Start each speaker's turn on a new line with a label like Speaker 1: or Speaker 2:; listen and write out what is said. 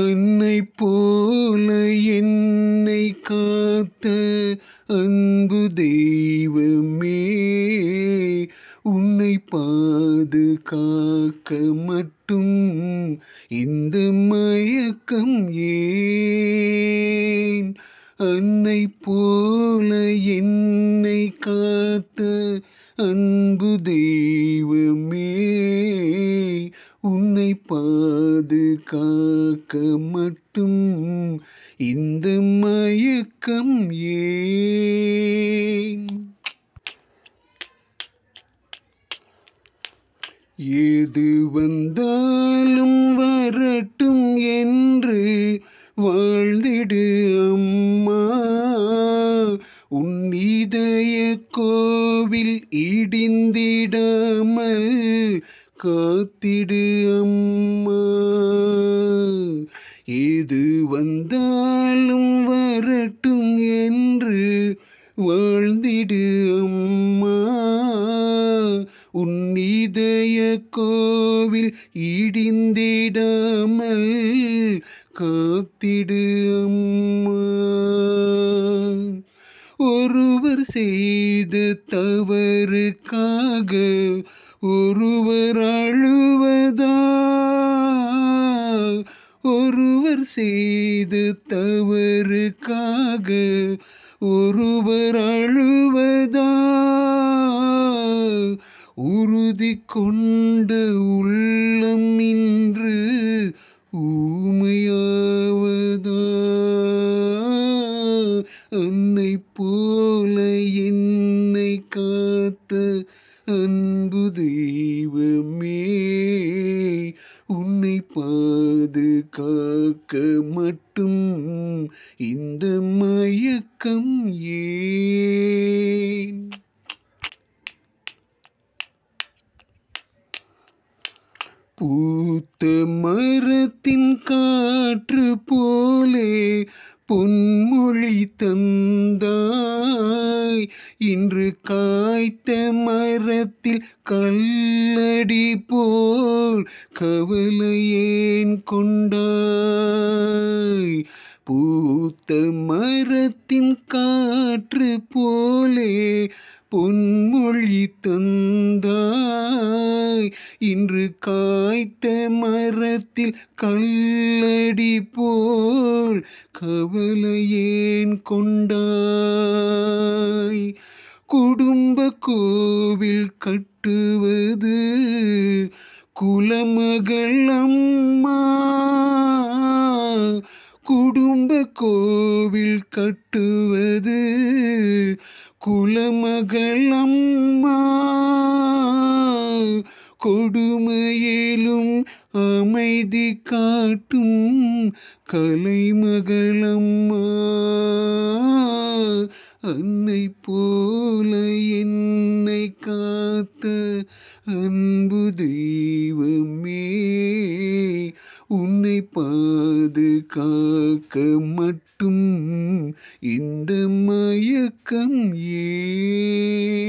Speaker 1: அன்னை போல என்னை காத்த அன்பு தெய்வமே உன்னை பாது காக்க மட்டும் இந்த மயக்கம் ஏன் அன்னை போல என்னை காத்த அன்பு தெய்வமே உன்னை பாதுகாக்க மட்டும் இந்த மயக்கம் ஏன் ஏது வந்தாலும் வரட்டும் என்று வாழ்ந்திடு அம்மா காத்திடு அம்மா எது வந்தாலும் வரட்டும் என்று வாழ்ந்திடு அம்மா உன்னிதய கோவில் இடிந்திடாமல் காத்திடு அம்மா ஒருவர் செய்த தவறுக்காக ஒருவர் அழுவதா ஒருவர் செய்த தவறுக்காக ஒருவர் அழுவதா உறுதி கொண்டு காத்த அன்பு தெய்வமே உன்னை பாது காக்க மட்டும் இந்த மயக்கம் ஏன் பூத்த மரத்தின் காற்று போலே பொன்மொழி தந்த இன்று காய்த்த மரத்தில் கல்லடி போல் கவலையேன் கொண்டாய் பூத்த மரத்தின் காற்று போலே பொன்மொழி தந்தா இன்று காய்த்த மரத்தில் கல்லடி போல் கவலையேன் கொண்டாய் குடும்ப கோவில் கட்டுவது குலமகள் அம்மா குடும்ப கோவில் கட்டுவது குலமகள் அம்மா கொடுமையிலும் அமைதி காட்டும் கலைமகளம்மா அன்னை போல என்னை காத்த அன்பு தெய்வமே உன்னை பாதுகாக்க மட்டும் இந்த மயக்கம் ஏ